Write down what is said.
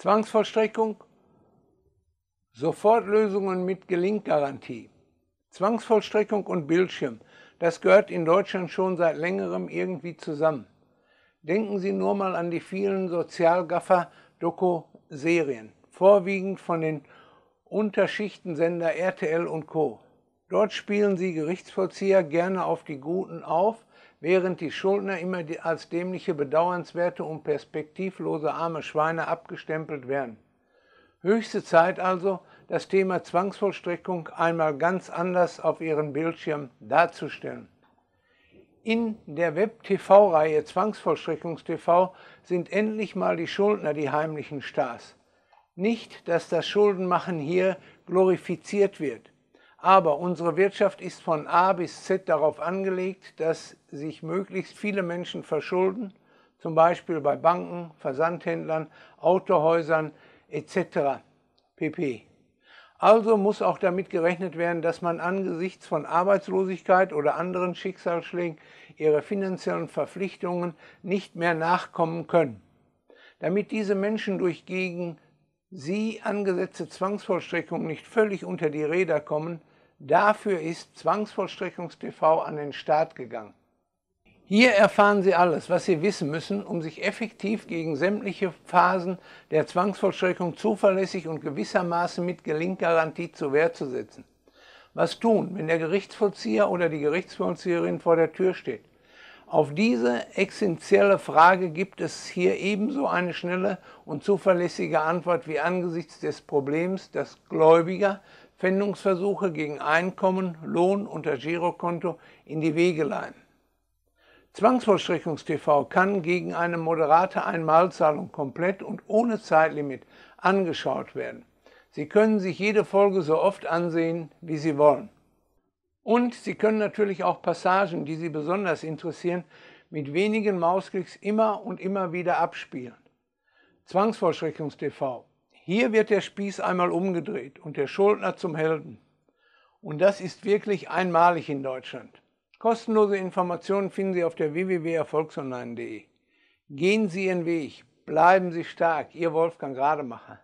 Zwangsvollstreckung, Sofortlösungen mit Gelinggarantie. Zwangsvollstreckung und Bildschirm, das gehört in Deutschland schon seit längerem irgendwie zusammen. Denken Sie nur mal an die vielen Sozialgaffer-Doku-Serien, vorwiegend von den Unterschichtensender RTL und Co. Dort spielen sie Gerichtsvollzieher gerne auf die Guten auf, während die Schuldner immer als dämliche, bedauernswerte und perspektivlose arme Schweine abgestempelt werden. Höchste Zeit also, das Thema Zwangsvollstreckung einmal ganz anders auf ihren Bildschirm darzustellen. In der Web-TV-Reihe Zwangsvollstreckungstv sind endlich mal die Schuldner die heimlichen Stars. Nicht, dass das Schuldenmachen hier glorifiziert wird – aber unsere Wirtschaft ist von A bis Z darauf angelegt, dass sich möglichst viele Menschen verschulden, zum Beispiel bei Banken, Versandhändlern, Autohäusern etc. pp. Also muss auch damit gerechnet werden, dass man angesichts von Arbeitslosigkeit oder anderen Schicksalsschlägen ihre finanziellen Verpflichtungen nicht mehr nachkommen können. Damit diese Menschen durch gegen sie angesetzte Zwangsvollstreckung nicht völlig unter die Räder kommen, Dafür ist Zwangsvollstreckungs-TV an den Start gegangen. Hier erfahren Sie alles, was Sie wissen müssen, um sich effektiv gegen sämtliche Phasen der Zwangsvollstreckung zuverlässig und gewissermaßen mit Gelinggarantie zur Wehr zu setzen. Was tun, wenn der Gerichtsvollzieher oder die Gerichtsvollzieherin vor der Tür steht? Auf diese essentielle Frage gibt es hier ebenso eine schnelle und zuverlässige Antwort wie angesichts des Problems, dass Gläubiger Pfändungsversuche gegen Einkommen, Lohn und das Girokonto in die Wege leiten. Zwangsvollstreckungs-TV kann gegen eine moderate Einmalzahlung komplett und ohne Zeitlimit angeschaut werden. Sie können sich jede Folge so oft ansehen, wie Sie wollen. Und Sie können natürlich auch Passagen, die Sie besonders interessieren, mit wenigen Mausklicks immer und immer wieder abspielen. Zwangsvollstreckungs-TV hier wird der Spieß einmal umgedreht und der Schuldner zum Helden. Und das ist wirklich einmalig in Deutschland. Kostenlose Informationen finden Sie auf der www.erfolgsonline.de. Gehen Sie Ihren Weg, bleiben Sie stark, Ihr Wolfgang Rademacher.